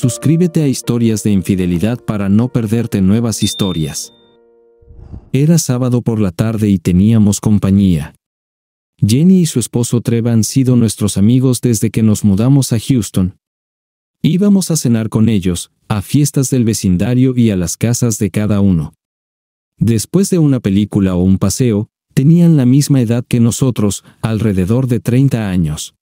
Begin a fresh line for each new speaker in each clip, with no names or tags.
Suscríbete a Historias de Infidelidad para no perderte nuevas historias. Era sábado por la tarde y teníamos compañía. Jenny y su esposo Treva han sido nuestros amigos desde que nos mudamos a Houston. Íbamos a cenar con ellos, a fiestas del vecindario y a las casas de cada uno. Después de una película o un paseo, tenían la misma edad que nosotros, alrededor de 30 años.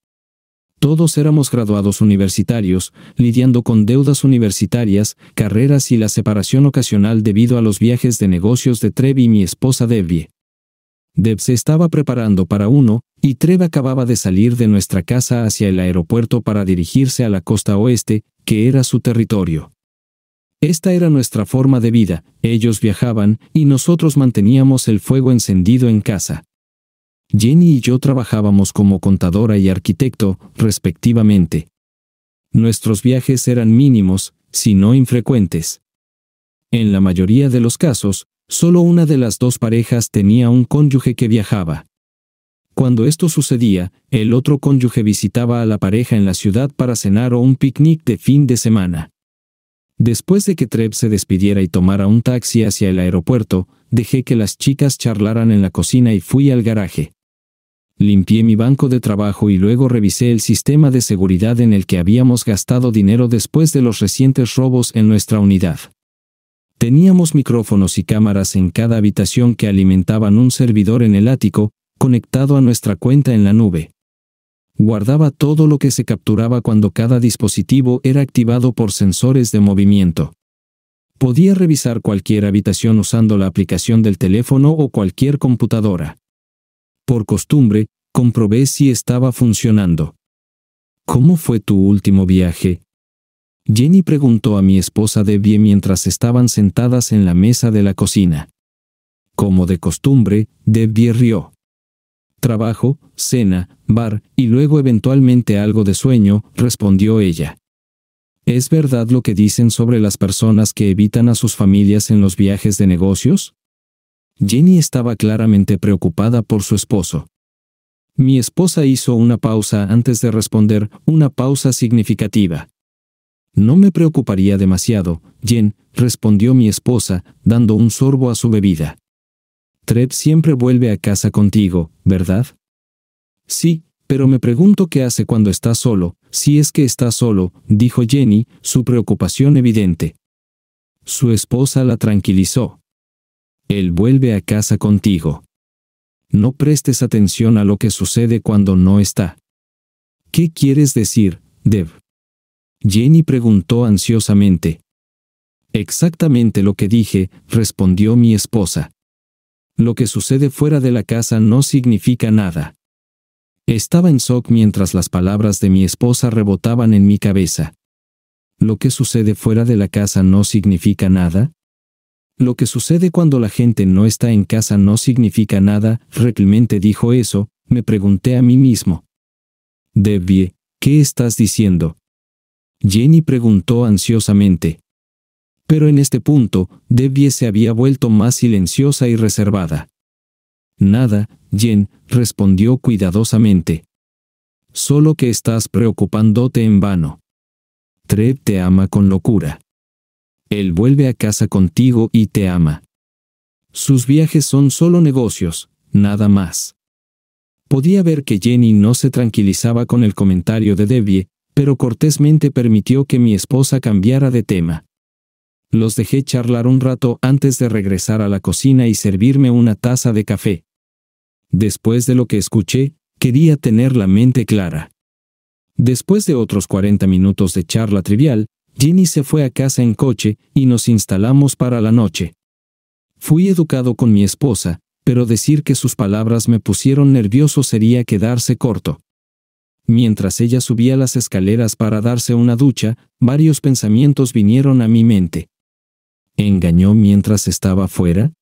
Todos éramos graduados universitarios, lidiando con deudas universitarias, carreras y la separación ocasional debido a los viajes de negocios de Trev y mi esposa Debbie. Deb se estaba preparando para uno, y Trev acababa de salir de nuestra casa hacia el aeropuerto para dirigirse a la costa oeste, que era su territorio. Esta era nuestra forma de vida, ellos viajaban, y nosotros manteníamos el fuego encendido en casa. Jenny y yo trabajábamos como contadora y arquitecto, respectivamente. Nuestros viajes eran mínimos, si no infrecuentes. En la mayoría de los casos, solo una de las dos parejas tenía un cónyuge que viajaba. Cuando esto sucedía, el otro cónyuge visitaba a la pareja en la ciudad para cenar o un picnic de fin de semana. Después de que Trev se despidiera y tomara un taxi hacia el aeropuerto, dejé que las chicas charlaran en la cocina y fui al garaje. Limpié mi banco de trabajo y luego revisé el sistema de seguridad en el que habíamos gastado dinero después de los recientes robos en nuestra unidad. Teníamos micrófonos y cámaras en cada habitación que alimentaban un servidor en el ático, conectado a nuestra cuenta en la nube. Guardaba todo lo que se capturaba cuando cada dispositivo era activado por sensores de movimiento. Podía revisar cualquier habitación usando la aplicación del teléfono o cualquier computadora por costumbre, comprobé si estaba funcionando. ¿Cómo fue tu último viaje? Jenny preguntó a mi esposa Debbie mientras estaban sentadas en la mesa de la cocina. Como de costumbre, Debbie rió. Trabajo, cena, bar, y luego eventualmente algo de sueño, respondió ella. ¿Es verdad lo que dicen sobre las personas que evitan a sus familias en los viajes de negocios? Jenny estaba claramente preocupada por su esposo. Mi esposa hizo una pausa antes de responder, una pausa significativa. No me preocuparía demasiado, Jen, respondió mi esposa, dando un sorbo a su bebida. Trev siempre vuelve a casa contigo, ¿verdad? Sí, pero me pregunto qué hace cuando está solo, si es que está solo, dijo Jenny, su preocupación evidente. Su esposa la tranquilizó. Él vuelve a casa contigo. No prestes atención a lo que sucede cuando no está. ¿Qué quieres decir, Dev? Jenny preguntó ansiosamente. Exactamente lo que dije, respondió mi esposa. Lo que sucede fuera de la casa no significa nada. Estaba en shock mientras las palabras de mi esposa rebotaban en mi cabeza. ¿Lo que sucede fuera de la casa no significa nada? Lo que sucede cuando la gente no está en casa no significa nada, realmente dijo eso, me pregunté a mí mismo. Debbie, ¿qué estás diciendo? Jenny preguntó ansiosamente. Pero en este punto, Debbie se había vuelto más silenciosa y reservada. Nada, Jen, respondió cuidadosamente. Solo que estás preocupándote en vano. Trev te ama con locura. Él vuelve a casa contigo y te ama. Sus viajes son solo negocios, nada más. Podía ver que Jenny no se tranquilizaba con el comentario de Debbie, pero cortésmente permitió que mi esposa cambiara de tema. Los dejé charlar un rato antes de regresar a la cocina y servirme una taza de café. Después de lo que escuché, quería tener la mente clara. Después de otros 40 minutos de charla trivial, Ginny se fue a casa en coche y nos instalamos para la noche. Fui educado con mi esposa, pero decir que sus palabras me pusieron nervioso sería quedarse corto. Mientras ella subía las escaleras para darse una ducha, varios pensamientos vinieron a mi mente. ¿Engañó mientras estaba fuera?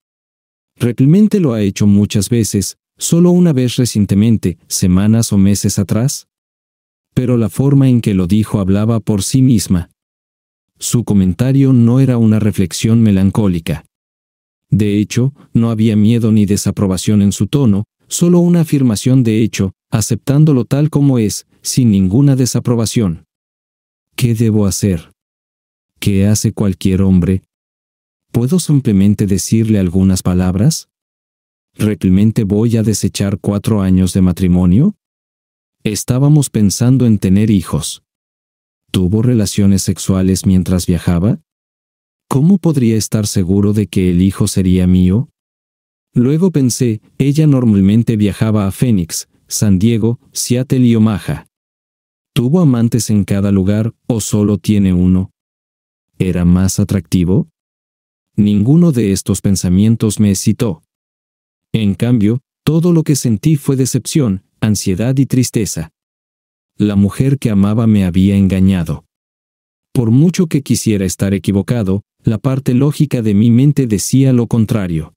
Realmente lo ha hecho muchas veces, solo una vez recientemente, semanas o meses atrás. Pero la forma en que lo dijo hablaba por sí misma. Su comentario no era una reflexión melancólica. De hecho, no había miedo ni desaprobación en su tono, solo una afirmación de hecho, aceptándolo tal como es, sin ninguna desaprobación. ¿Qué debo hacer? ¿Qué hace cualquier hombre? ¿Puedo simplemente decirle algunas palabras? ¿Realmente voy a desechar cuatro años de matrimonio? Estábamos pensando en tener hijos. ¿Tuvo relaciones sexuales mientras viajaba? ¿Cómo podría estar seguro de que el hijo sería mío? Luego pensé, ella normalmente viajaba a Phoenix, San Diego, Seattle y Omaha. ¿Tuvo amantes en cada lugar o solo tiene uno? ¿Era más atractivo? Ninguno de estos pensamientos me excitó. En cambio, todo lo que sentí fue decepción, ansiedad y tristeza la mujer que amaba me había engañado. Por mucho que quisiera estar equivocado, la parte lógica de mi mente decía lo contrario.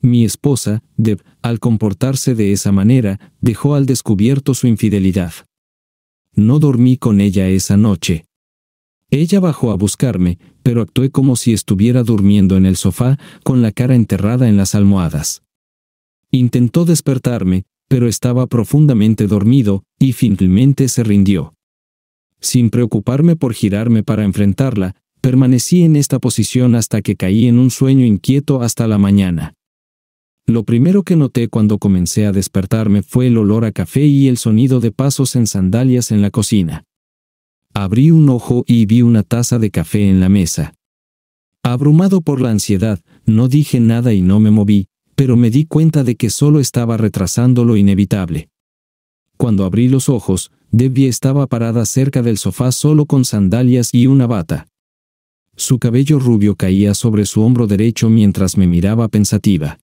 Mi esposa, Deb, al comportarse de esa manera, dejó al descubierto su infidelidad. No dormí con ella esa noche. Ella bajó a buscarme, pero actué como si estuviera durmiendo en el sofá, con la cara enterrada en las almohadas. Intentó despertarme, pero estaba profundamente dormido, y finalmente se rindió. Sin preocuparme por girarme para enfrentarla, permanecí en esta posición hasta que caí en un sueño inquieto hasta la mañana. Lo primero que noté cuando comencé a despertarme fue el olor a café y el sonido de pasos en sandalias en la cocina. Abrí un ojo y vi una taza de café en la mesa. Abrumado por la ansiedad, no dije nada y no me moví, pero me di cuenta de que solo estaba retrasando lo inevitable. Cuando abrí los ojos, Debbie estaba parada cerca del sofá solo con sandalias y una bata. Su cabello rubio caía sobre su hombro derecho mientras me miraba pensativa.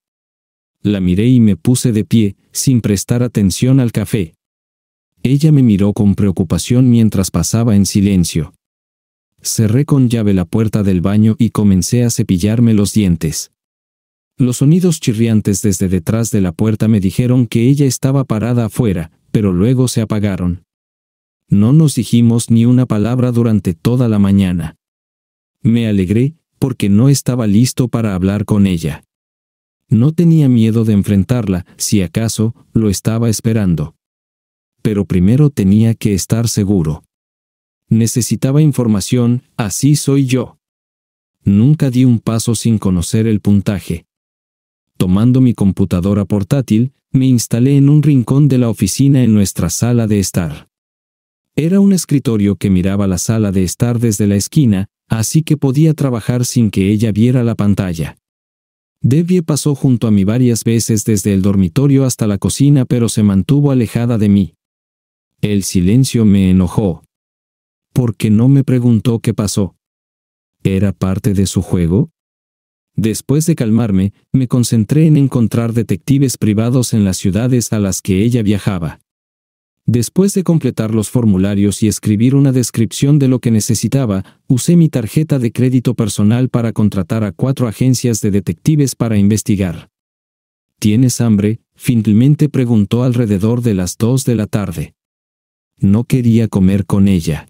La miré y me puse de pie, sin prestar atención al café. Ella me miró con preocupación mientras pasaba en silencio. Cerré con llave la puerta del baño y comencé a cepillarme los dientes. Los sonidos chirriantes desde detrás de la puerta me dijeron que ella estaba parada afuera, pero luego se apagaron. No nos dijimos ni una palabra durante toda la mañana. Me alegré, porque no estaba listo para hablar con ella. No tenía miedo de enfrentarla, si acaso, lo estaba esperando. Pero primero tenía que estar seguro. Necesitaba información, así soy yo. Nunca di un paso sin conocer el puntaje. Tomando mi computadora portátil, me instalé en un rincón de la oficina en nuestra sala de estar. Era un escritorio que miraba la sala de estar desde la esquina, así que podía trabajar sin que ella viera la pantalla. Debbie pasó junto a mí varias veces desde el dormitorio hasta la cocina pero se mantuvo alejada de mí. El silencio me enojó. Porque no me preguntó qué pasó. ¿Era parte de su juego? Después de calmarme, me concentré en encontrar detectives privados en las ciudades a las que ella viajaba. Después de completar los formularios y escribir una descripción de lo que necesitaba, usé mi tarjeta de crédito personal para contratar a cuatro agencias de detectives para investigar. ¿Tienes hambre? finalmente preguntó alrededor de las dos de la tarde. No quería comer con ella.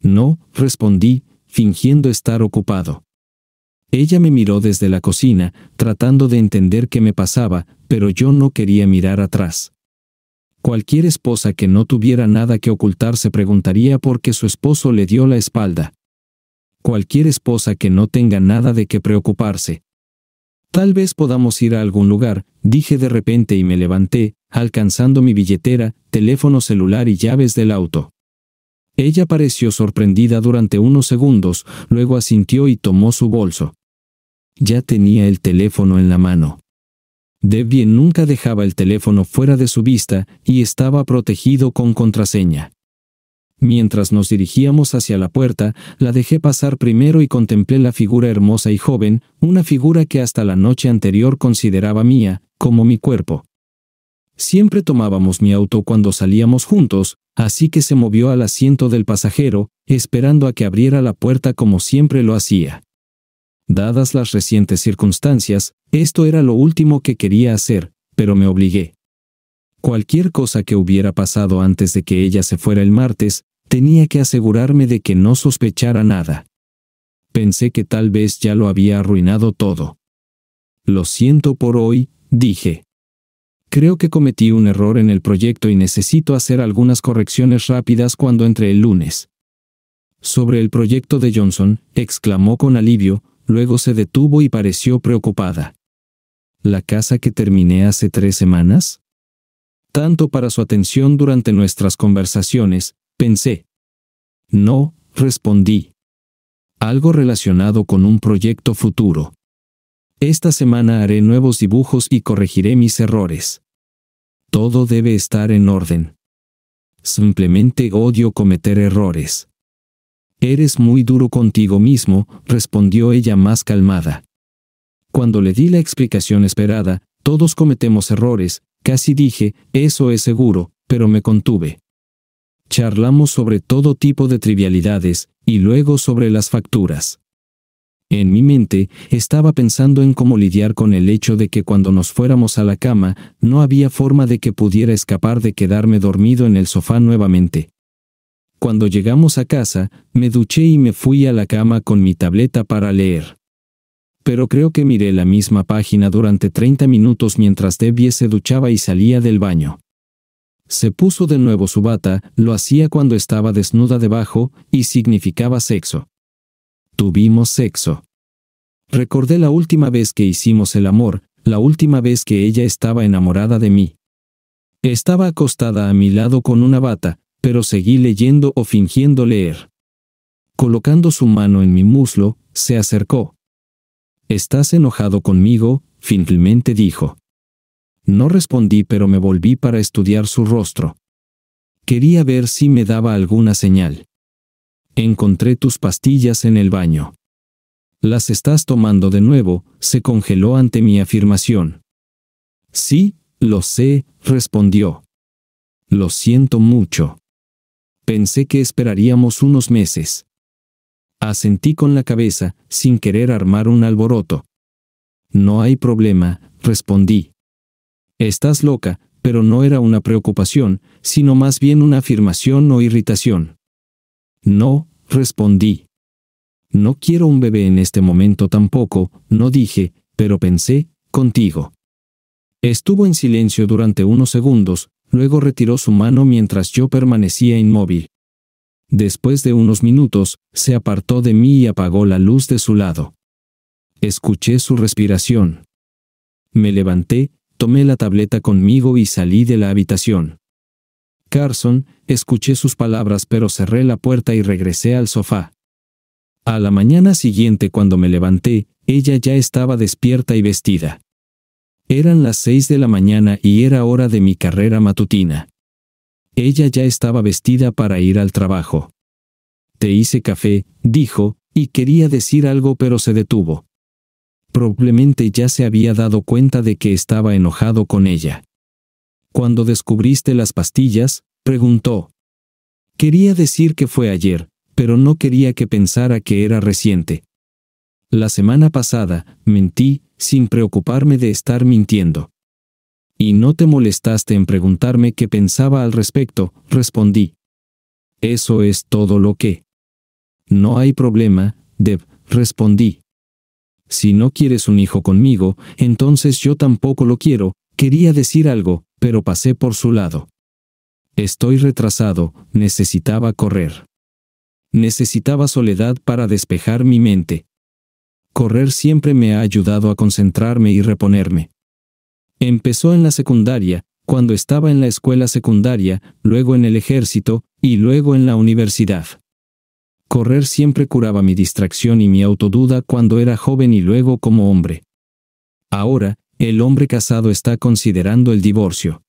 No, respondí, fingiendo estar ocupado. Ella me miró desde la cocina, tratando de entender qué me pasaba, pero yo no quería mirar atrás. Cualquier esposa que no tuviera nada que ocultar se preguntaría por qué su esposo le dio la espalda. Cualquier esposa que no tenga nada de qué preocuparse. Tal vez podamos ir a algún lugar, dije de repente y me levanté, alcanzando mi billetera, teléfono celular y llaves del auto. Ella pareció sorprendida durante unos segundos, luego asintió y tomó su bolso. Ya tenía el teléfono en la mano. Debbie nunca dejaba el teléfono fuera de su vista y estaba protegido con contraseña. Mientras nos dirigíamos hacia la puerta, la dejé pasar primero y contemplé la figura hermosa y joven, una figura que hasta la noche anterior consideraba mía, como mi cuerpo. Siempre tomábamos mi auto cuando salíamos juntos, así que se movió al asiento del pasajero, esperando a que abriera la puerta como siempre lo hacía. Dadas las recientes circunstancias, esto era lo último que quería hacer, pero me obligué. Cualquier cosa que hubiera pasado antes de que ella se fuera el martes, tenía que asegurarme de que no sospechara nada. Pensé que tal vez ya lo había arruinado todo. Lo siento por hoy, dije. Creo que cometí un error en el proyecto y necesito hacer algunas correcciones rápidas cuando entre el lunes. Sobre el proyecto de Johnson, exclamó con alivio, luego se detuvo y pareció preocupada. ¿La casa que terminé hace tres semanas? Tanto para su atención durante nuestras conversaciones, pensé. No, respondí. Algo relacionado con un proyecto futuro. Esta semana haré nuevos dibujos y corregiré mis errores. Todo debe estar en orden. Simplemente odio cometer errores. Eres muy duro contigo mismo, respondió ella más calmada. Cuando le di la explicación esperada, todos cometemos errores, casi dije, eso es seguro, pero me contuve. Charlamos sobre todo tipo de trivialidades, y luego sobre las facturas. En mi mente, estaba pensando en cómo lidiar con el hecho de que cuando nos fuéramos a la cama, no había forma de que pudiera escapar de quedarme dormido en el sofá nuevamente. Cuando llegamos a casa, me duché y me fui a la cama con mi tableta para leer. Pero creo que miré la misma página durante 30 minutos mientras Debbie se duchaba y salía del baño. Se puso de nuevo su bata, lo hacía cuando estaba desnuda debajo, y significaba sexo. Tuvimos sexo. Recordé la última vez que hicimos el amor, la última vez que ella estaba enamorada de mí. Estaba acostada a mi lado con una bata, pero seguí leyendo o fingiendo leer. Colocando su mano en mi muslo, se acercó. ¿Estás enojado conmigo? finalmente dijo. No respondí pero me volví para estudiar su rostro. Quería ver si me daba alguna señal. Encontré tus pastillas en el baño. Las estás tomando de nuevo, se congeló ante mi afirmación. Sí, lo sé, respondió. Lo siento mucho. Pensé que esperaríamos unos meses. Asentí con la cabeza, sin querer armar un alboroto. No hay problema, respondí. Estás loca, pero no era una preocupación, sino más bien una afirmación o irritación. No, respondí. No quiero un bebé en este momento tampoco, no dije, pero pensé, contigo. Estuvo en silencio durante unos segundos, luego retiró su mano mientras yo permanecía inmóvil. Después de unos minutos, se apartó de mí y apagó la luz de su lado. Escuché su respiración. Me levanté, tomé la tableta conmigo y salí de la habitación. Carson, escuché sus palabras pero cerré la puerta y regresé al sofá. A la mañana siguiente cuando me levanté, ella ya estaba despierta y vestida. Eran las seis de la mañana y era hora de mi carrera matutina. Ella ya estaba vestida para ir al trabajo. Te hice café, dijo, y quería decir algo pero se detuvo. Probablemente ya se había dado cuenta de que estaba enojado con ella. Cuando descubriste las pastillas, preguntó. Quería decir que fue ayer, pero no quería que pensara que era reciente. La semana pasada, mentí, sin preocuparme de estar mintiendo. Y no te molestaste en preguntarme qué pensaba al respecto, respondí. Eso es todo lo que. No hay problema, Deb, respondí. Si no quieres un hijo conmigo, entonces yo tampoco lo quiero, quería decir algo, pero pasé por su lado. Estoy retrasado, necesitaba correr. Necesitaba soledad para despejar mi mente. Correr siempre me ha ayudado a concentrarme y reponerme. Empezó en la secundaria, cuando estaba en la escuela secundaria, luego en el ejército, y luego en la universidad. Correr siempre curaba mi distracción y mi autoduda cuando era joven y luego como hombre. Ahora, el hombre casado está considerando el divorcio.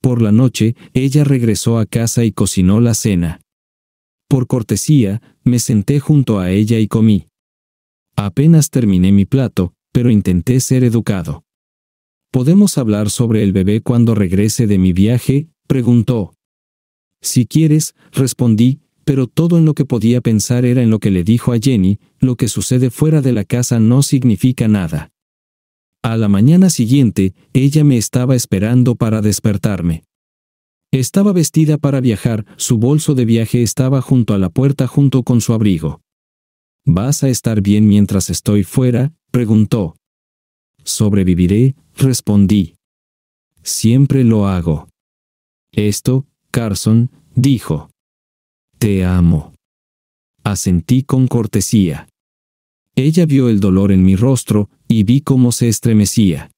Por la noche, ella regresó a casa y cocinó la cena. Por cortesía, me senté junto a ella y comí. Apenas terminé mi plato, pero intenté ser educado. ¿Podemos hablar sobre el bebé cuando regrese de mi viaje? preguntó. Si quieres, respondí, pero todo en lo que podía pensar era en lo que le dijo a Jenny, lo que sucede fuera de la casa no significa nada. A la mañana siguiente, ella me estaba esperando para despertarme. Estaba vestida para viajar, su bolso de viaje estaba junto a la puerta junto con su abrigo. ¿Vas a estar bien mientras estoy fuera? preguntó. Sobreviviré, respondí. Siempre lo hago. Esto, Carson, dijo. Te amo. Asentí con cortesía. Ella vio el dolor en mi rostro, y vi cómo se estremecía.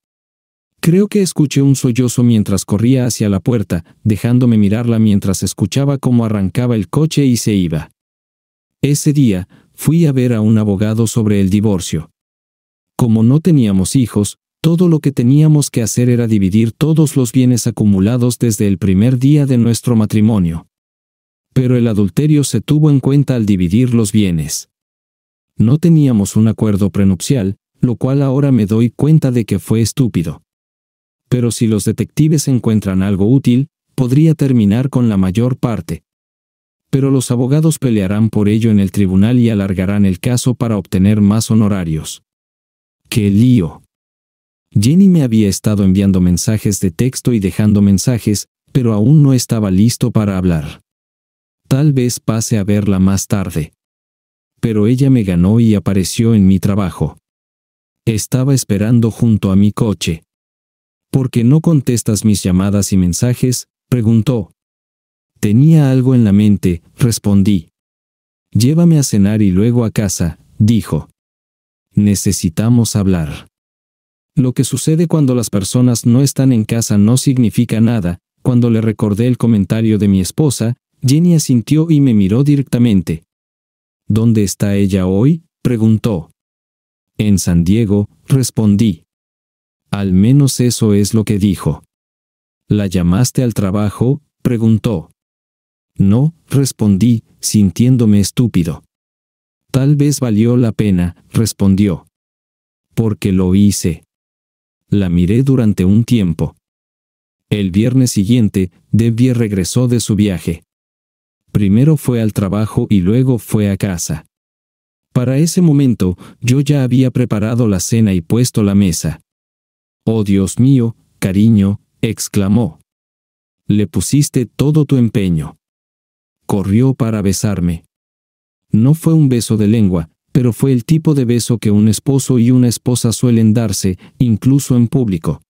Creo que escuché un sollozo mientras corría hacia la puerta, dejándome mirarla mientras escuchaba cómo arrancaba el coche y se iba. Ese día, fui a ver a un abogado sobre el divorcio. Como no teníamos hijos, todo lo que teníamos que hacer era dividir todos los bienes acumulados desde el primer día de nuestro matrimonio. Pero el adulterio se tuvo en cuenta al dividir los bienes. No teníamos un acuerdo prenupcial, lo cual ahora me doy cuenta de que fue estúpido. Pero si los detectives encuentran algo útil, podría terminar con la mayor parte. Pero los abogados pelearán por ello en el tribunal y alargarán el caso para obtener más honorarios. ¡Qué lío! Jenny me había estado enviando mensajes de texto y dejando mensajes, pero aún no estaba listo para hablar. Tal vez pase a verla más tarde pero ella me ganó y apareció en mi trabajo. Estaba esperando junto a mi coche. ¿Por qué no contestas mis llamadas y mensajes? preguntó. Tenía algo en la mente, respondí. Llévame a cenar y luego a casa, dijo. Necesitamos hablar. Lo que sucede cuando las personas no están en casa no significa nada, cuando le recordé el comentario de mi esposa, Jenny asintió y me miró directamente. ¿Dónde está ella hoy? preguntó. En San Diego, respondí. Al menos eso es lo que dijo. ¿La llamaste al trabajo? preguntó. No, respondí, sintiéndome estúpido. Tal vez valió la pena, respondió. Porque lo hice. La miré durante un tiempo. El viernes siguiente, Debbie regresó de su viaje. Primero fue al trabajo y luego fue a casa. Para ese momento, yo ya había preparado la cena y puesto la mesa. Oh Dios mío, cariño, exclamó. Le pusiste todo tu empeño. Corrió para besarme. No fue un beso de lengua, pero fue el tipo de beso que un esposo y una esposa suelen darse, incluso en público.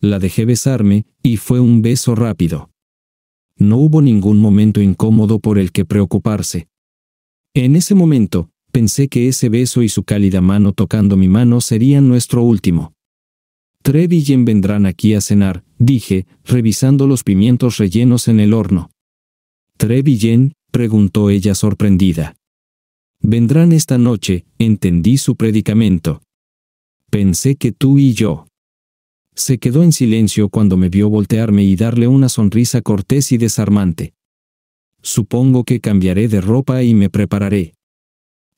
La dejé besarme, y fue un beso rápido no hubo ningún momento incómodo por el que preocuparse. En ese momento, pensé que ese beso y su cálida mano tocando mi mano serían nuestro último. «Trevillén vendrán aquí a cenar, dije, revisando los pimientos rellenos en el horno. «Trevillén», preguntó ella sorprendida. Vendrán esta noche, entendí su predicamento. Pensé que tú y yo. Se quedó en silencio cuando me vio voltearme y darle una sonrisa cortés y desarmante. Supongo que cambiaré de ropa y me prepararé.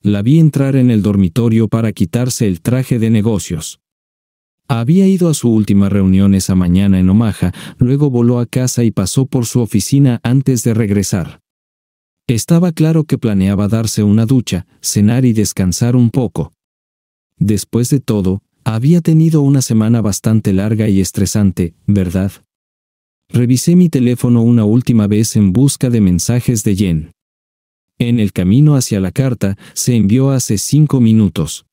La vi entrar en el dormitorio para quitarse el traje de negocios. Había ido a su última reunión esa mañana en Omaha, luego voló a casa y pasó por su oficina antes de regresar. Estaba claro que planeaba darse una ducha, cenar y descansar un poco. Después de todo, había tenido una semana bastante larga y estresante, ¿verdad? Revisé mi teléfono una última vez en busca de mensajes de Jen. En el camino hacia la carta, se envió hace cinco minutos.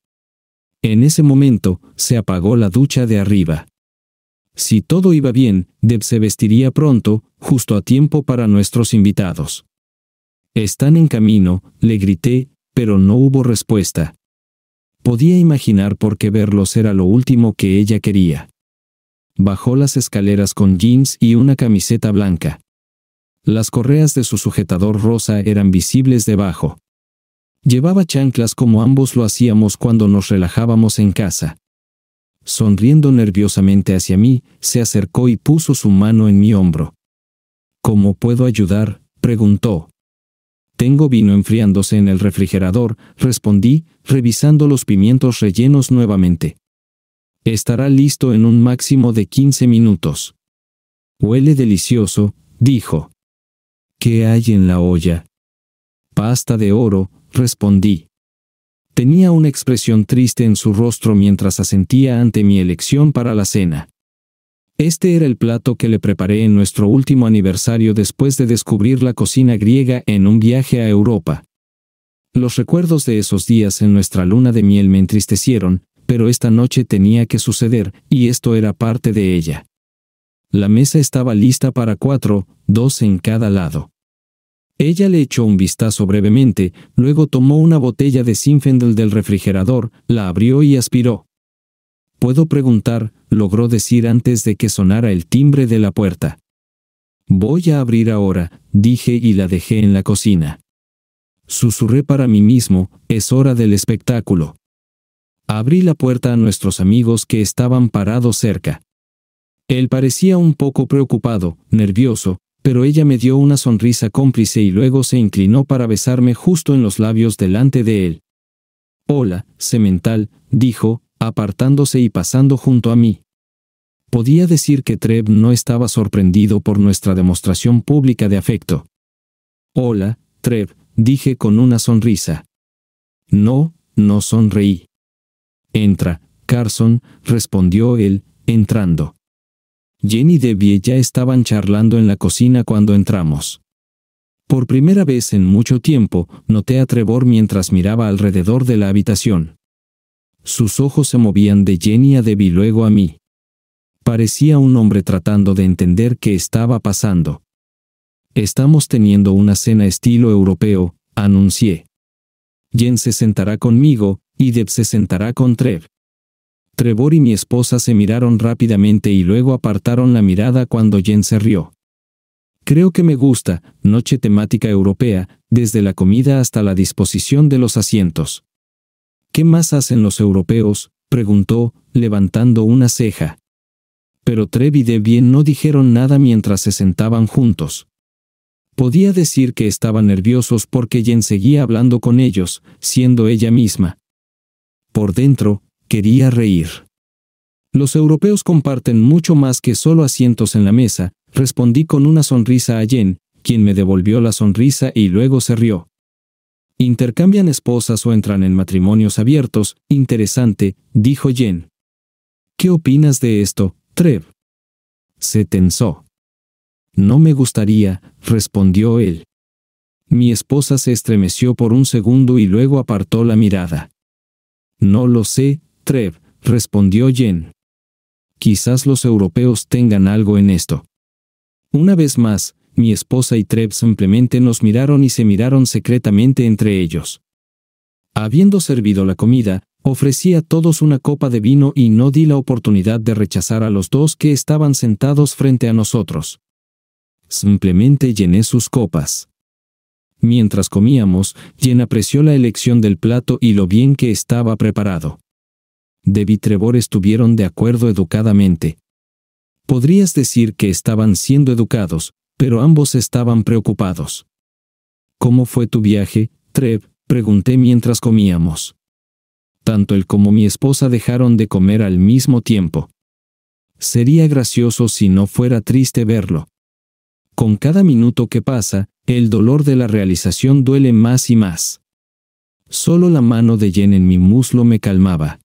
En ese momento, se apagó la ducha de arriba. Si todo iba bien, Deb se vestiría pronto, justo a tiempo para nuestros invitados. Están en camino, le grité, pero no hubo respuesta. Podía imaginar por qué verlos era lo último que ella quería. Bajó las escaleras con jeans y una camiseta blanca. Las correas de su sujetador rosa eran visibles debajo. Llevaba chanclas como ambos lo hacíamos cuando nos relajábamos en casa. Sonriendo nerviosamente hacia mí, se acercó y puso su mano en mi hombro. ¿Cómo puedo ayudar? preguntó. Tengo vino enfriándose en el refrigerador, respondí, revisando los pimientos rellenos nuevamente. Estará listo en un máximo de 15 minutos. Huele delicioso, dijo. ¿Qué hay en la olla? Pasta de oro, respondí. Tenía una expresión triste en su rostro mientras asentía ante mi elección para la cena. Este era el plato que le preparé en nuestro último aniversario después de descubrir la cocina griega en un viaje a Europa. Los recuerdos de esos días en nuestra luna de miel me entristecieron, pero esta noche tenía que suceder, y esto era parte de ella. La mesa estaba lista para cuatro, dos en cada lado. Ella le echó un vistazo brevemente, luego tomó una botella de Zinfandel del refrigerador, la abrió y aspiró. Puedo preguntar, logró decir antes de que sonara el timbre de la puerta. Voy a abrir ahora, dije y la dejé en la cocina. Susurré para mí mismo, es hora del espectáculo. Abrí la puerta a nuestros amigos que estaban parados cerca. Él parecía un poco preocupado, nervioso, pero ella me dio una sonrisa cómplice y luego se inclinó para besarme justo en los labios delante de él. Hola, cemental, dijo, apartándose y pasando junto a mí. Podía decir que Trev no estaba sorprendido por nuestra demostración pública de afecto. Hola, Trev», dije con una sonrisa. No, no sonreí. Entra, Carson, respondió él, entrando. Jenny y Debbie ya estaban charlando en la cocina cuando entramos. Por primera vez en mucho tiempo, noté a Trevor mientras miraba alrededor de la habitación. Sus ojos se movían de Jenny a Debbie luego a mí. Parecía un hombre tratando de entender qué estaba pasando. Estamos teniendo una cena estilo europeo, anuncié. Jen se sentará conmigo, y Deb se sentará con Trev. Trevor y mi esposa se miraron rápidamente y luego apartaron la mirada cuando Jen se rió. Creo que me gusta, noche temática europea, desde la comida hasta la disposición de los asientos. ¿Qué más hacen los europeos? preguntó, levantando una ceja. Pero Trevi y bien no dijeron nada mientras se sentaban juntos. Podía decir que estaban nerviosos porque Jen seguía hablando con ellos, siendo ella misma. Por dentro, quería reír. Los europeos comparten mucho más que solo asientos en la mesa, respondí con una sonrisa a Jen, quien me devolvió la sonrisa y luego se rió. Intercambian esposas o entran en matrimonios abiertos, interesante, dijo Jen. ¿Qué opinas de esto, Trev? Se tensó. No me gustaría, respondió él. Mi esposa se estremeció por un segundo y luego apartó la mirada. No lo sé, Trev, respondió Jen. Quizás los europeos tengan algo en esto. Una vez más, mi esposa y Trev simplemente nos miraron y se miraron secretamente entre ellos. Habiendo servido la comida, ofrecí a todos una copa de vino y no di la oportunidad de rechazar a los dos que estaban sentados frente a nosotros. Simplemente llené sus copas. Mientras comíamos, Jen apreció la elección del plato y lo bien que estaba preparado. Debbie y Trevor estuvieron de acuerdo educadamente. Podrías decir que estaban siendo educados, pero ambos estaban preocupados. ¿Cómo fue tu viaje, Trev? pregunté mientras comíamos. Tanto él como mi esposa dejaron de comer al mismo tiempo. Sería gracioso si no fuera triste verlo. Con cada minuto que pasa, el dolor de la realización duele más y más. Solo la mano de Jen en mi muslo me calmaba.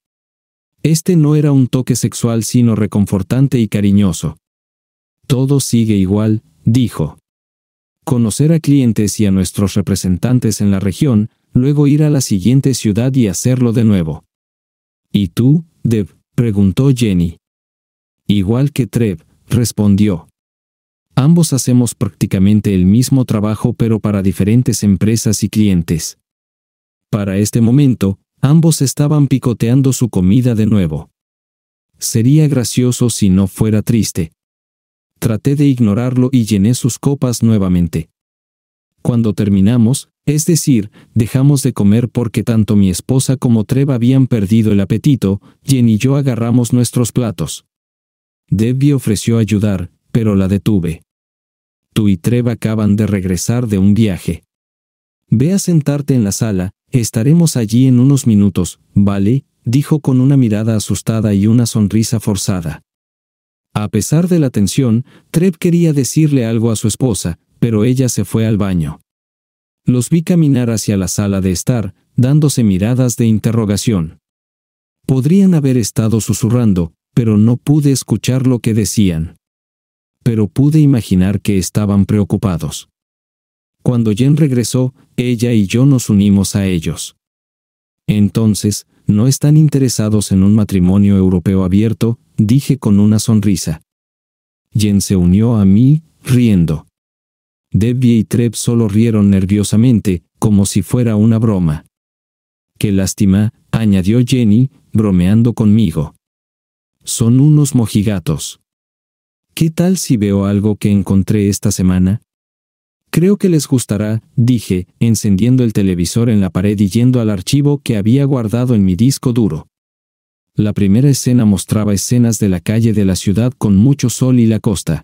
Este no era un toque sexual sino reconfortante y cariñoso. Todo sigue igual, dijo. Conocer a clientes y a nuestros representantes en la región, luego ir a la siguiente ciudad y hacerlo de nuevo. ¿Y tú, Deb? preguntó Jenny. Igual que Trev, respondió. Ambos hacemos prácticamente el mismo trabajo pero para diferentes empresas y clientes. Para este momento, ambos estaban picoteando su comida de nuevo. Sería gracioso si no fuera triste, Traté de ignorarlo y llené sus copas nuevamente. Cuando terminamos, es decir, dejamos de comer porque tanto mi esposa como Treva habían perdido el apetito, Jen y yo agarramos nuestros platos. Debbie ofreció ayudar, pero la detuve. Tú y Treva acaban de regresar de un viaje. Ve a sentarte en la sala, estaremos allí en unos minutos, ¿vale? dijo con una mirada asustada y una sonrisa forzada. A pesar de la tensión, Trev quería decirle algo a su esposa, pero ella se fue al baño. Los vi caminar hacia la sala de estar, dándose miradas de interrogación. Podrían haber estado susurrando, pero no pude escuchar lo que decían. Pero pude imaginar que estaban preocupados. Cuando Jen regresó, ella y yo nos unimos a ellos. Entonces, no están interesados en un matrimonio europeo abierto, dije con una sonrisa. Jen se unió a mí, riendo. Debbie y Trev solo rieron nerviosamente, como si fuera una broma. Qué lástima, añadió Jenny, bromeando conmigo. Son unos mojigatos. ¿Qué tal si veo algo que encontré esta semana? Creo que les gustará, dije, encendiendo el televisor en la pared y yendo al archivo que había guardado en mi disco duro. La primera escena mostraba escenas de la calle de la ciudad con mucho sol y la costa.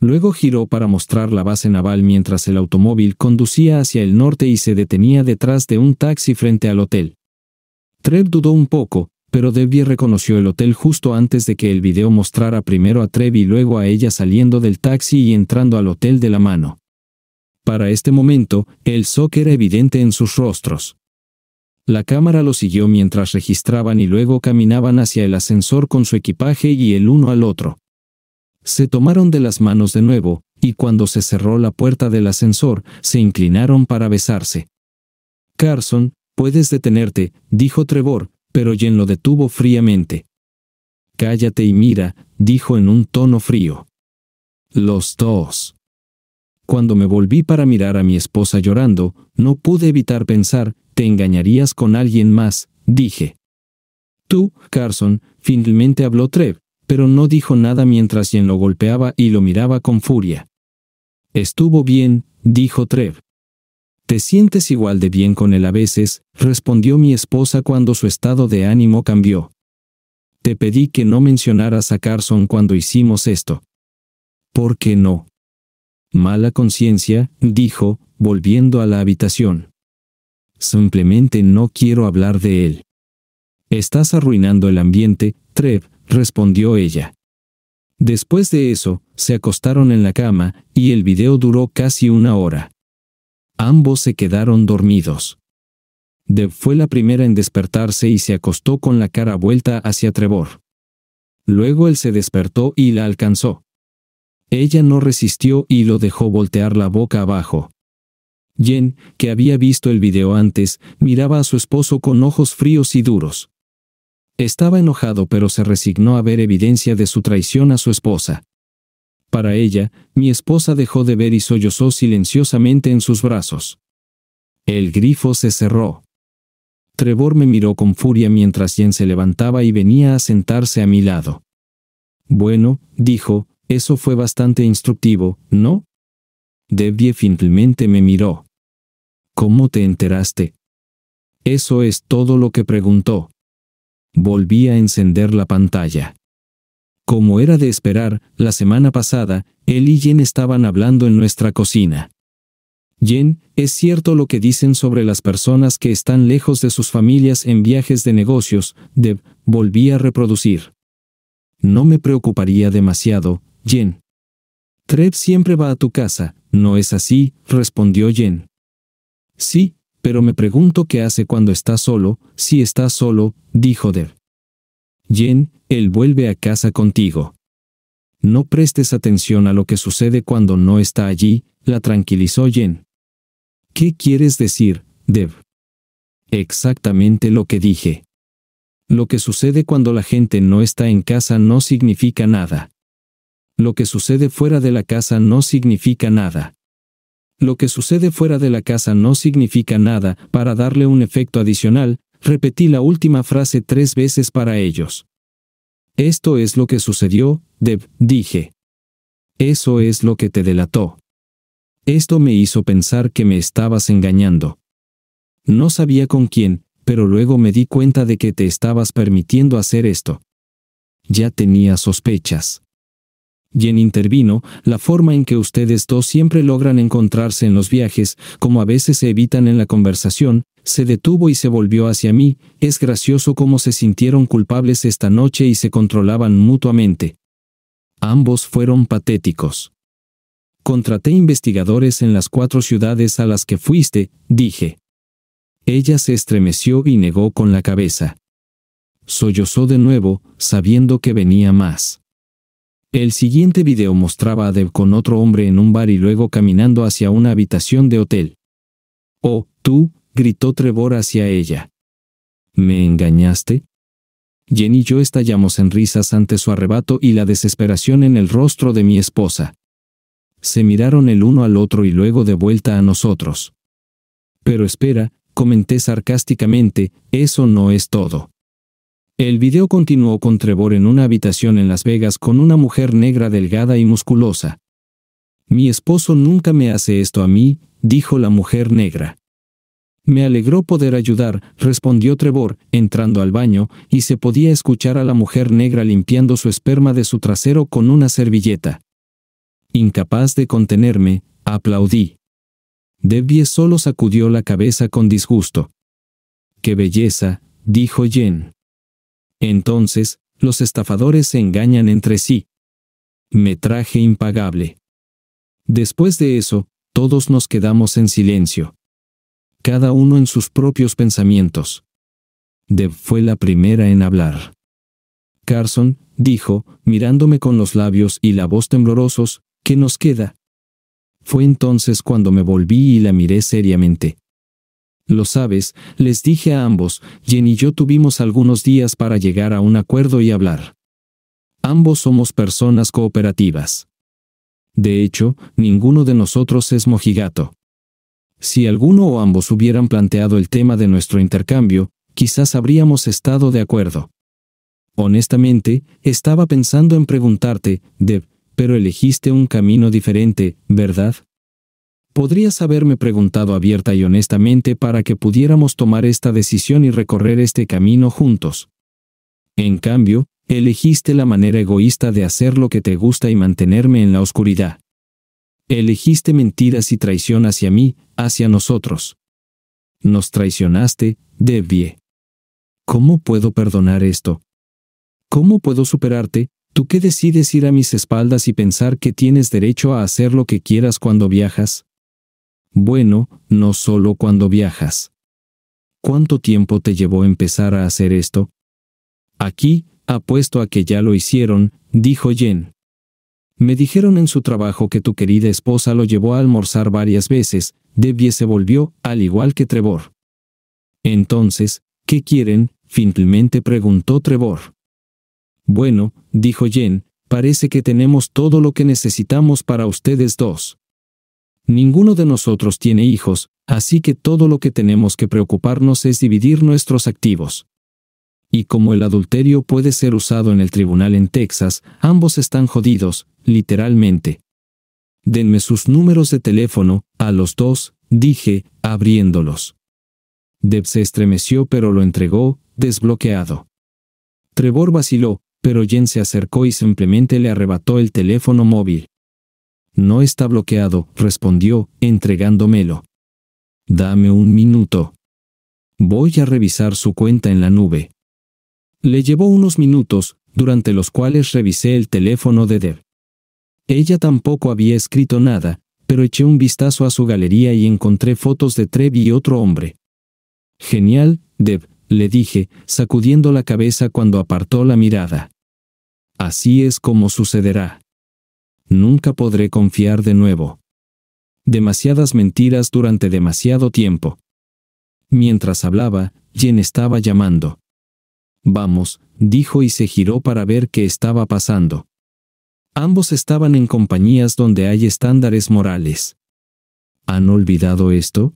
Luego giró para mostrar la base naval mientras el automóvil conducía hacia el norte y se detenía detrás de un taxi frente al hotel. Trev dudó un poco, pero Debbie reconoció el hotel justo antes de que el video mostrara primero a Trev y luego a ella saliendo del taxi y entrando al hotel de la mano. Para este momento, el shock era evidente en sus rostros. La cámara lo siguió mientras registraban y luego caminaban hacia el ascensor con su equipaje y el uno al otro. Se tomaron de las manos de nuevo, y cuando se cerró la puerta del ascensor, se inclinaron para besarse. Carson, puedes detenerte, dijo Trevor, pero Jen lo detuvo fríamente. Cállate y mira, dijo en un tono frío. Los dos. Cuando me volví para mirar a mi esposa llorando, no pude evitar pensar, te engañarías con alguien más, dije. Tú, Carson, finalmente habló Trev, pero no dijo nada mientras quien lo golpeaba y lo miraba con furia. Estuvo bien, dijo Trev. Te sientes igual de bien con él a veces, respondió mi esposa cuando su estado de ánimo cambió. Te pedí que no mencionaras a Carson cuando hicimos esto. ¿Por qué no? Mala conciencia, dijo, volviendo a la habitación. Simplemente no quiero hablar de él. Estás arruinando el ambiente, Trev, respondió ella. Después de eso, se acostaron en la cama, y el video duró casi una hora. Ambos se quedaron dormidos. Deb fue la primera en despertarse y se acostó con la cara vuelta hacia Trevor. Luego él se despertó y la alcanzó. Ella no resistió y lo dejó voltear la boca abajo. Jen, que había visto el video antes, miraba a su esposo con ojos fríos y duros. Estaba enojado pero se resignó a ver evidencia de su traición a su esposa. Para ella, mi esposa dejó de ver y sollozó silenciosamente en sus brazos. El grifo se cerró. Trevor me miró con furia mientras Jen se levantaba y venía a sentarse a mi lado. Bueno, dijo, eso fue bastante instructivo, ¿no? Debbie finalmente me miró. ¿Cómo te enteraste? Eso es todo lo que preguntó. Volví a encender la pantalla. Como era de esperar, la semana pasada, él y Jen estaban hablando en nuestra cocina. Jen, es cierto lo que dicen sobre las personas que están lejos de sus familias en viajes de negocios, Deb, volví a reproducir. No me preocuparía demasiado, Jen. Trev siempre va a tu casa, no es así, respondió Jen. Sí, pero me pregunto qué hace cuando está solo, si está solo, dijo Dev. Jen, él vuelve a casa contigo. No prestes atención a lo que sucede cuando no está allí, la tranquilizó Jen. ¿Qué quieres decir, Dev? Exactamente lo que dije. Lo que sucede cuando la gente no está en casa no significa nada. Lo que sucede fuera de la casa no significa nada. Lo que sucede fuera de la casa no significa nada, para darle un efecto adicional, repetí la última frase tres veces para ellos. Esto es lo que sucedió, Deb, dije. Eso es lo que te delató. Esto me hizo pensar que me estabas engañando. No sabía con quién, pero luego me di cuenta de que te estabas permitiendo hacer esto. Ya tenía sospechas en intervino, la forma en que ustedes dos siempre logran encontrarse en los viajes, como a veces se evitan en la conversación, se detuvo y se volvió hacia mí, es gracioso cómo se sintieron culpables esta noche y se controlaban mutuamente. Ambos fueron patéticos. Contraté investigadores en las cuatro ciudades a las que fuiste, dije. Ella se estremeció y negó con la cabeza. Sollozó de nuevo, sabiendo que venía más. El siguiente video mostraba a Deb con otro hombre en un bar y luego caminando hacia una habitación de hotel. Oh, tú, gritó Trevor hacia ella. ¿Me engañaste? Jenny y yo estallamos en risas ante su arrebato y la desesperación en el rostro de mi esposa. Se miraron el uno al otro y luego de vuelta a nosotros. Pero espera, comenté sarcásticamente, eso no es todo. El video continuó con Trevor en una habitación en Las Vegas con una mujer negra delgada y musculosa. Mi esposo nunca me hace esto a mí, dijo la mujer negra. Me alegró poder ayudar, respondió Trevor, entrando al baño, y se podía escuchar a la mujer negra limpiando su esperma de su trasero con una servilleta. Incapaz de contenerme, aplaudí. Debbie solo sacudió la cabeza con disgusto. ¡Qué belleza! dijo Jen. Entonces, los estafadores se engañan entre sí. traje impagable. Después de eso, todos nos quedamos en silencio. Cada uno en sus propios pensamientos. Deb fue la primera en hablar. Carson, dijo, mirándome con los labios y la voz temblorosos, ¿qué nos queda? Fue entonces cuando me volví y la miré seriamente. Lo sabes, les dije a ambos, Jen y yo tuvimos algunos días para llegar a un acuerdo y hablar. Ambos somos personas cooperativas. De hecho, ninguno de nosotros es mojigato. Si alguno o ambos hubieran planteado el tema de nuestro intercambio, quizás habríamos estado de acuerdo. Honestamente, estaba pensando en preguntarte, Deb, pero elegiste un camino diferente, ¿verdad? Podrías haberme preguntado abierta y honestamente para que pudiéramos tomar esta decisión y recorrer este camino juntos. En cambio, elegiste la manera egoísta de hacer lo que te gusta y mantenerme en la oscuridad. Elegiste mentiras y traición hacia mí, hacia nosotros. Nos traicionaste, Debbie. ¿Cómo puedo perdonar esto? ¿Cómo puedo superarte, tú que decides ir a mis espaldas y pensar que tienes derecho a hacer lo que quieras cuando viajas? bueno, no solo cuando viajas. ¿Cuánto tiempo te llevó empezar a hacer esto? Aquí, apuesto a que ya lo hicieron, dijo Jen. Me dijeron en su trabajo que tu querida esposa lo llevó a almorzar varias veces, Debbie se volvió, al igual que Trevor. Entonces, ¿qué quieren? finalmente preguntó Trevor. Bueno, dijo Jen, parece que tenemos todo lo que necesitamos para ustedes dos. Ninguno de nosotros tiene hijos, así que todo lo que tenemos que preocuparnos es dividir nuestros activos. Y como el adulterio puede ser usado en el tribunal en Texas, ambos están jodidos, literalmente. Denme sus números de teléfono, a los dos, dije, abriéndolos. Deb se estremeció pero lo entregó, desbloqueado. Trevor vaciló, pero Jen se acercó y simplemente le arrebató el teléfono móvil. No está bloqueado, respondió, entregándomelo. Dame un minuto. Voy a revisar su cuenta en la nube. Le llevó unos minutos, durante los cuales revisé el teléfono de Deb. Ella tampoco había escrito nada, pero eché un vistazo a su galería y encontré fotos de Trev y otro hombre. Genial, Deb, le dije, sacudiendo la cabeza cuando apartó la mirada. Así es como sucederá nunca podré confiar de nuevo. Demasiadas mentiras durante demasiado tiempo. Mientras hablaba, Jen estaba llamando. Vamos, dijo y se giró para ver qué estaba pasando. Ambos estaban en compañías donde hay estándares morales. ¿Han olvidado esto?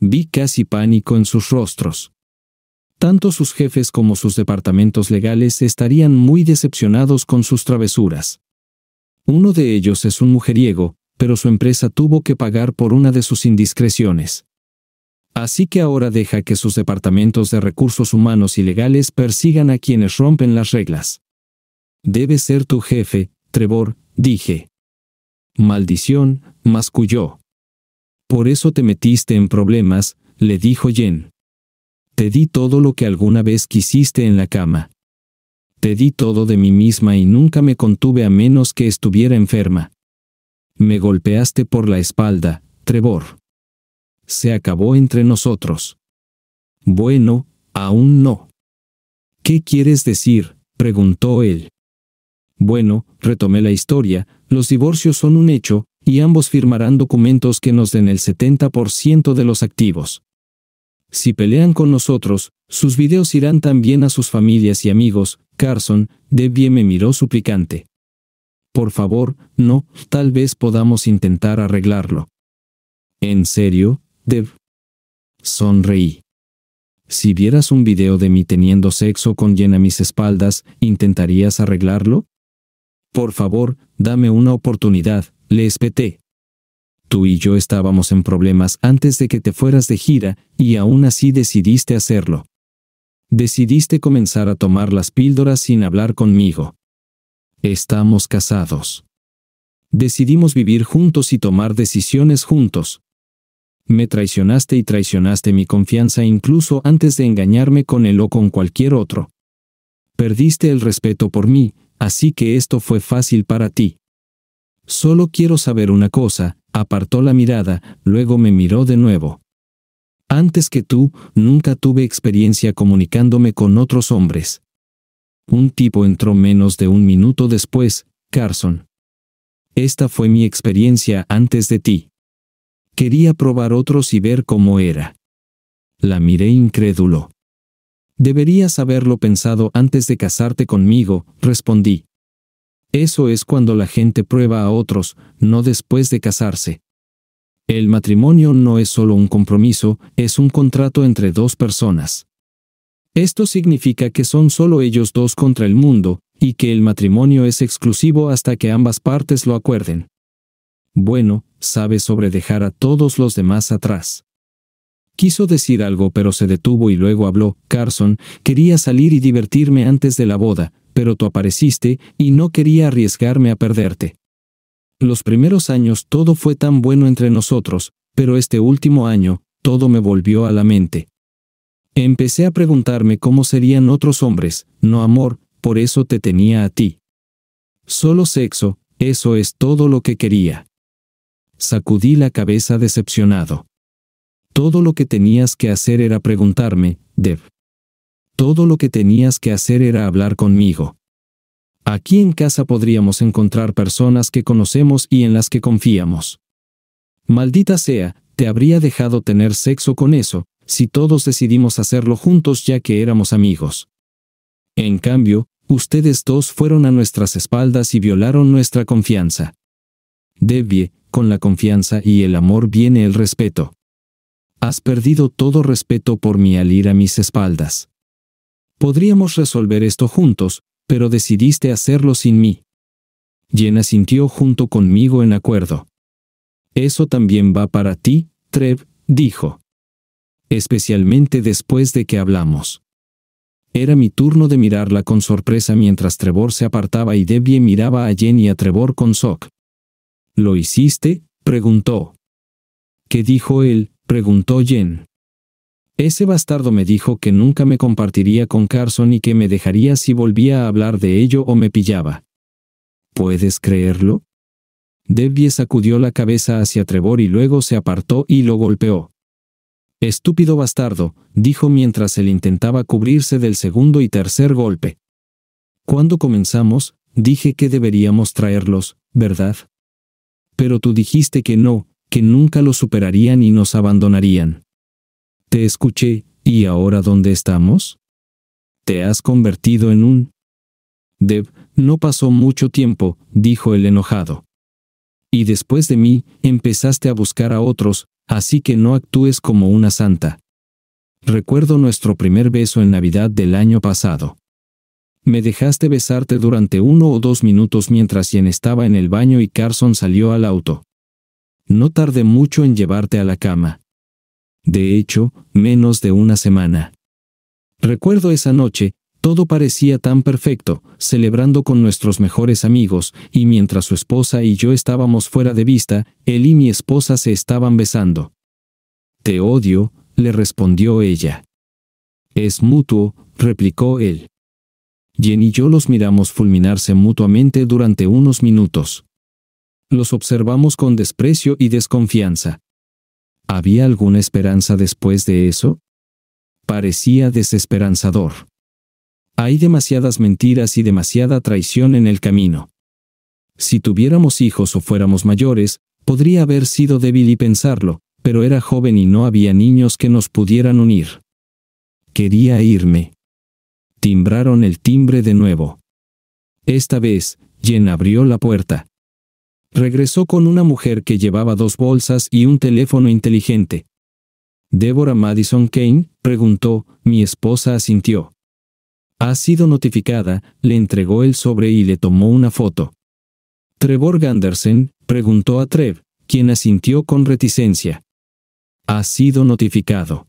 Vi casi pánico en sus rostros. Tanto sus jefes como sus departamentos legales estarían muy decepcionados con sus travesuras. Uno de ellos es un mujeriego, pero su empresa tuvo que pagar por una de sus indiscreciones. Así que ahora deja que sus departamentos de recursos humanos y legales persigan a quienes rompen las reglas. Debe ser tu jefe, Trevor, dije. Maldición, masculló. Por eso te metiste en problemas, le dijo Jen. Te di todo lo que alguna vez quisiste en la cama. Te di todo de mí misma y nunca me contuve a menos que estuviera enferma. Me golpeaste por la espalda, Trevor. Se acabó entre nosotros. Bueno, aún no. ¿Qué quieres decir? preguntó él. Bueno, retomé la historia, los divorcios son un hecho, y ambos firmarán documentos que nos den el 70% de los activos. Si pelean con nosotros, sus videos irán también a sus familias y amigos, Carson, Debbie me miró suplicante. Por favor, no, tal vez podamos intentar arreglarlo. ¿En serio, Deb? Sonreí. Si vieras un video de mí teniendo sexo con llena a mis espaldas, ¿intentarías arreglarlo? Por favor, dame una oportunidad, le espeté. Tú y yo estábamos en problemas antes de que te fueras de gira, y aún así decidiste hacerlo. Decidiste comenzar a tomar las píldoras sin hablar conmigo. Estamos casados. Decidimos vivir juntos y tomar decisiones juntos. Me traicionaste y traicionaste mi confianza incluso antes de engañarme con él o con cualquier otro. Perdiste el respeto por mí, así que esto fue fácil para ti. Solo quiero saber una cosa, Apartó la mirada, luego me miró de nuevo. Antes que tú, nunca tuve experiencia comunicándome con otros hombres. Un tipo entró menos de un minuto después, Carson. Esta fue mi experiencia antes de ti. Quería probar otros y ver cómo era. La miré incrédulo. Deberías haberlo pensado antes de casarte conmigo, respondí. Eso es cuando la gente prueba a otros, no después de casarse. El matrimonio no es solo un compromiso, es un contrato entre dos personas. Esto significa que son solo ellos dos contra el mundo, y que el matrimonio es exclusivo hasta que ambas partes lo acuerden. Bueno, sabe sobre dejar a todos los demás atrás. Quiso decir algo pero se detuvo y luego habló, Carson, quería salir y divertirme antes de la boda, pero tú apareciste y no quería arriesgarme a perderte. Los primeros años todo fue tan bueno entre nosotros, pero este último año, todo me volvió a la mente. Empecé a preguntarme cómo serían otros hombres, no amor, por eso te tenía a ti. Solo sexo, eso es todo lo que quería. Sacudí la cabeza decepcionado. Todo lo que tenías que hacer era preguntarme, Dev. Todo lo que tenías que hacer era hablar conmigo. Aquí en casa podríamos encontrar personas que conocemos y en las que confiamos. Maldita sea, te habría dejado tener sexo con eso, si todos decidimos hacerlo juntos ya que éramos amigos. En cambio, ustedes dos fueron a nuestras espaldas y violaron nuestra confianza. Debbie, con la confianza y el amor viene el respeto. Has perdido todo respeto por mí al ir a mis espaldas. Podríamos resolver esto juntos, pero decidiste hacerlo sin mí. Jen asintió junto conmigo en acuerdo. Eso también va para ti, Trev, dijo. Especialmente después de que hablamos. Era mi turno de mirarla con sorpresa mientras Trevor se apartaba y Debbie miraba a Jen y a Trevor con soc. ¿Lo hiciste? preguntó. ¿Qué dijo él? preguntó Jen. Ese bastardo me dijo que nunca me compartiría con Carson y que me dejaría si volvía a hablar de ello o me pillaba. ¿Puedes creerlo? Debbie sacudió la cabeza hacia Trevor y luego se apartó y lo golpeó. Estúpido bastardo, dijo mientras él intentaba cubrirse del segundo y tercer golpe. Cuando comenzamos, dije que deberíamos traerlos, ¿verdad? Pero tú dijiste que no, que nunca lo superarían y nos abandonarían. Te escuché, ¿y ahora dónde estamos? Te has convertido en un... Deb, no pasó mucho tiempo, dijo el enojado. Y después de mí, empezaste a buscar a otros, así que no actúes como una santa. Recuerdo nuestro primer beso en Navidad del año pasado. Me dejaste besarte durante uno o dos minutos mientras Jen estaba en el baño y Carson salió al auto. No tardé mucho en llevarte a la cama de hecho, menos de una semana. Recuerdo esa noche, todo parecía tan perfecto, celebrando con nuestros mejores amigos, y mientras su esposa y yo estábamos fuera de vista, él y mi esposa se estaban besando. Te odio, le respondió ella. Es mutuo, replicó él. Jen y yo los miramos fulminarse mutuamente durante unos minutos. Los observamos con desprecio y desconfianza. ¿Había alguna esperanza después de eso? Parecía desesperanzador. Hay demasiadas mentiras y demasiada traición en el camino. Si tuviéramos hijos o fuéramos mayores, podría haber sido débil y pensarlo, pero era joven y no había niños que nos pudieran unir. Quería irme. Timbraron el timbre de nuevo. Esta vez, Jen abrió la puerta regresó con una mujer que llevaba dos bolsas y un teléfono inteligente. Deborah Madison Kane preguntó, mi esposa asintió. Ha sido notificada, le entregó el sobre y le tomó una foto. Trevor Gandersen preguntó a Trev, quien asintió con reticencia. Ha sido notificado.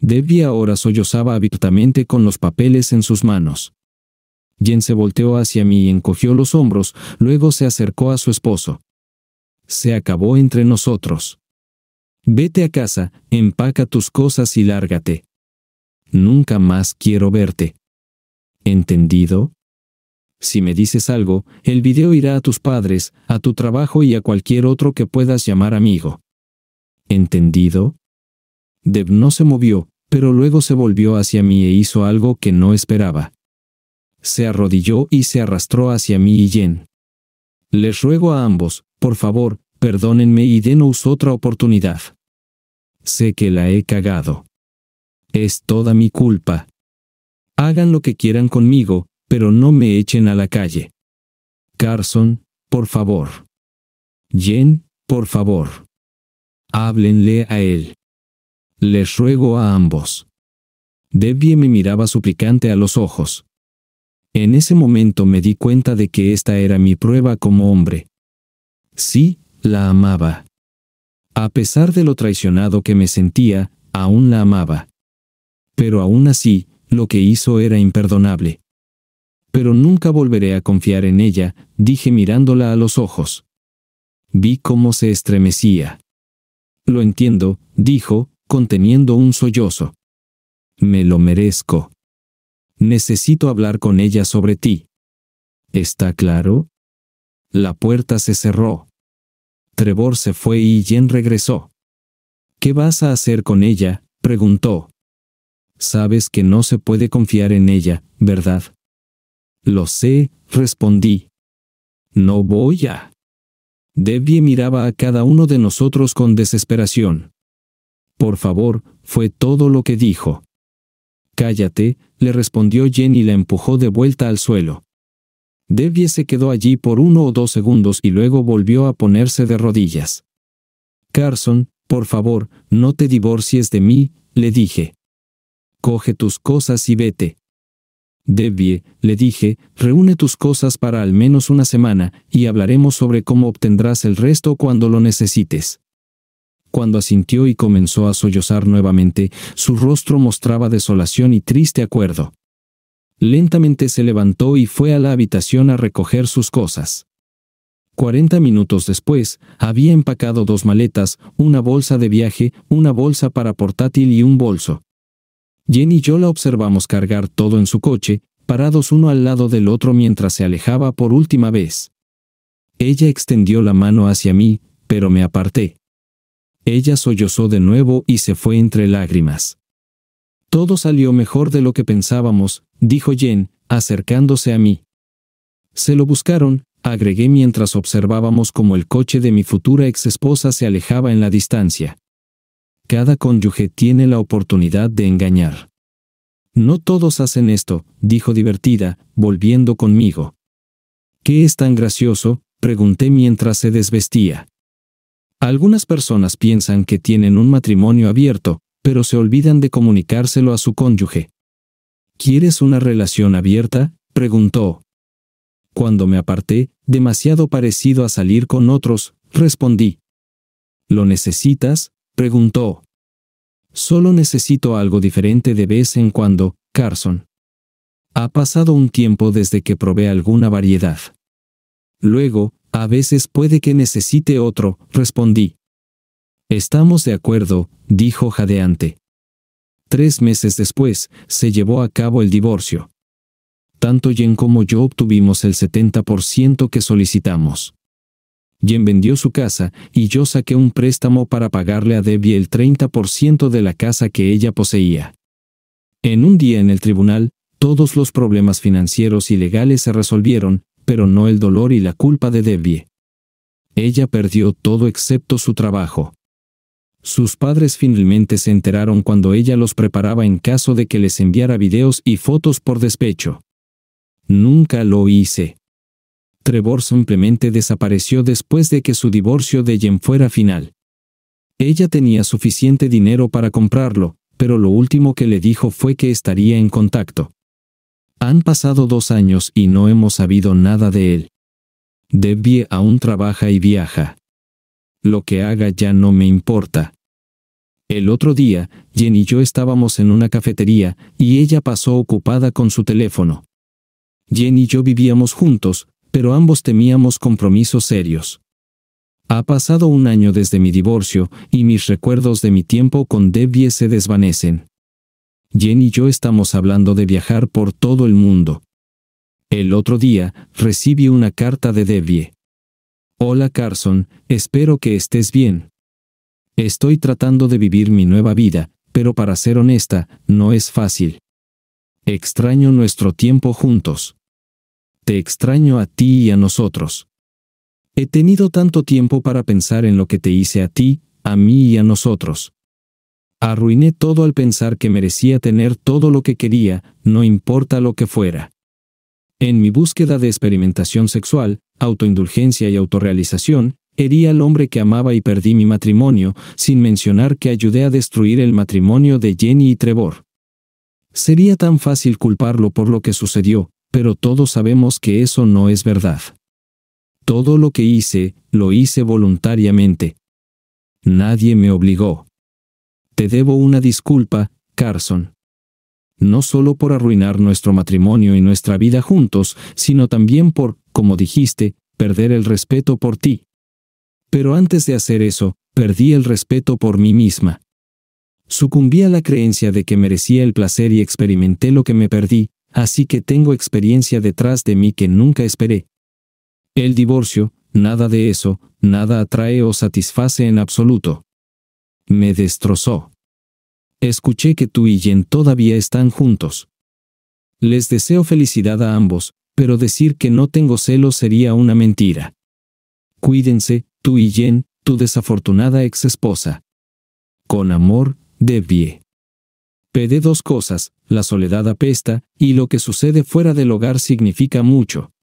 Debbie ahora sollozaba habitualmente con los papeles en sus manos. Jen se volteó hacia mí y encogió los hombros, luego se acercó a su esposo. Se acabó entre nosotros. Vete a casa, empaca tus cosas y lárgate. Nunca más quiero verte. ¿Entendido? Si me dices algo, el video irá a tus padres, a tu trabajo y a cualquier otro que puedas llamar amigo. ¿Entendido? Deb no se movió, pero luego se volvió hacia mí e hizo algo que no esperaba se arrodilló y se arrastró hacia mí y Jen. Les ruego a ambos, por favor, perdónenme y denos otra oportunidad. Sé que la he cagado. Es toda mi culpa. Hagan lo que quieran conmigo, pero no me echen a la calle. Carson, por favor. Jen, por favor. Háblenle a él. Les ruego a ambos. Debbie me miraba suplicante a los ojos. En ese momento me di cuenta de que esta era mi prueba como hombre. Sí, la amaba. A pesar de lo traicionado que me sentía, aún la amaba. Pero aún así, lo que hizo era imperdonable. Pero nunca volveré a confiar en ella, dije mirándola a los ojos. Vi cómo se estremecía. Lo entiendo, dijo, conteniendo un sollozo. Me lo merezco. Necesito hablar con ella sobre ti. ¿Está claro? La puerta se cerró. Trevor se fue y Jen regresó. ¿Qué vas a hacer con ella? preguntó. Sabes que no se puede confiar en ella, ¿verdad? Lo sé, respondí. No voy a. Debbie miraba a cada uno de nosotros con desesperación. Por favor, fue todo lo que dijo. Cállate, le respondió Jen y la empujó de vuelta al suelo. Debbie se quedó allí por uno o dos segundos y luego volvió a ponerse de rodillas. Carson, por favor, no te divorcies de mí, le dije. Coge tus cosas y vete. Debbie, le dije, reúne tus cosas para al menos una semana, y hablaremos sobre cómo obtendrás el resto cuando lo necesites. Cuando asintió y comenzó a sollozar nuevamente, su rostro mostraba desolación y triste acuerdo. Lentamente se levantó y fue a la habitación a recoger sus cosas. Cuarenta minutos después, había empacado dos maletas, una bolsa de viaje, una bolsa para portátil y un bolso. Jenny y yo la observamos cargar todo en su coche, parados uno al lado del otro mientras se alejaba por última vez. Ella extendió la mano hacia mí, pero me aparté. Ella sollozó de nuevo y se fue entre lágrimas. Todo salió mejor de lo que pensábamos, dijo Jen, acercándose a mí. Se lo buscaron, agregué mientras observábamos cómo el coche de mi futura exesposa se alejaba en la distancia. Cada cónyuge tiene la oportunidad de engañar. No todos hacen esto, dijo divertida, volviendo conmigo. ¿Qué es tan gracioso? pregunté mientras se desvestía. Algunas personas piensan que tienen un matrimonio abierto, pero se olvidan de comunicárselo a su cónyuge. ¿Quieres una relación abierta? preguntó. Cuando me aparté, demasiado parecido a salir con otros, respondí. ¿Lo necesitas? preguntó. Solo necesito algo diferente de vez en cuando, Carson. Ha pasado un tiempo desde que probé alguna variedad. Luego, a veces puede que necesite otro, respondí. Estamos de acuerdo, dijo jadeante. Tres meses después, se llevó a cabo el divorcio. Tanto Jen como yo obtuvimos el 70% que solicitamos. Jen vendió su casa y yo saqué un préstamo para pagarle a Debbie el 30% de la casa que ella poseía. En un día en el tribunal, todos los problemas financieros y legales se resolvieron, pero no el dolor y la culpa de Debbie. Ella perdió todo excepto su trabajo. Sus padres finalmente se enteraron cuando ella los preparaba en caso de que les enviara videos y fotos por despecho. Nunca lo hice. Trevor simplemente desapareció después de que su divorcio de Jen fuera final. Ella tenía suficiente dinero para comprarlo, pero lo último que le dijo fue que estaría en contacto. Han pasado dos años y no hemos sabido nada de él. Debbie aún trabaja y viaja. Lo que haga ya no me importa. El otro día, Jen y yo estábamos en una cafetería, y ella pasó ocupada con su teléfono. Jen y yo vivíamos juntos, pero ambos temíamos compromisos serios. Ha pasado un año desde mi divorcio, y mis recuerdos de mi tiempo con Debbie se desvanecen. Jen y yo estamos hablando de viajar por todo el mundo. El otro día, recibí una carta de Debbie. Hola Carson, espero que estés bien. Estoy tratando de vivir mi nueva vida, pero para ser honesta, no es fácil. Extraño nuestro tiempo juntos. Te extraño a ti y a nosotros. He tenido tanto tiempo para pensar en lo que te hice a ti, a mí y a nosotros. Arruiné todo al pensar que merecía tener todo lo que quería, no importa lo que fuera. En mi búsqueda de experimentación sexual, autoindulgencia y autorrealización, herí al hombre que amaba y perdí mi matrimonio, sin mencionar que ayudé a destruir el matrimonio de Jenny y Trevor. Sería tan fácil culparlo por lo que sucedió, pero todos sabemos que eso no es verdad. Todo lo que hice, lo hice voluntariamente. Nadie me obligó. Te debo una disculpa, Carson. No solo por arruinar nuestro matrimonio y nuestra vida juntos, sino también por, como dijiste, perder el respeto por ti. Pero antes de hacer eso, perdí el respeto por mí misma. Sucumbí a la creencia de que merecía el placer y experimenté lo que me perdí, así que tengo experiencia detrás de mí que nunca esperé. El divorcio, nada de eso, nada atrae o satisface en absoluto. Me destrozó. Escuché que tú y Jen todavía están juntos. Les deseo felicidad a ambos, pero decir que no tengo celos sería una mentira. Cuídense, tú y Jen, tu desafortunada ex esposa. Con amor, Debbie. Pedé dos cosas, la soledad apesta, y lo que sucede fuera del hogar significa mucho.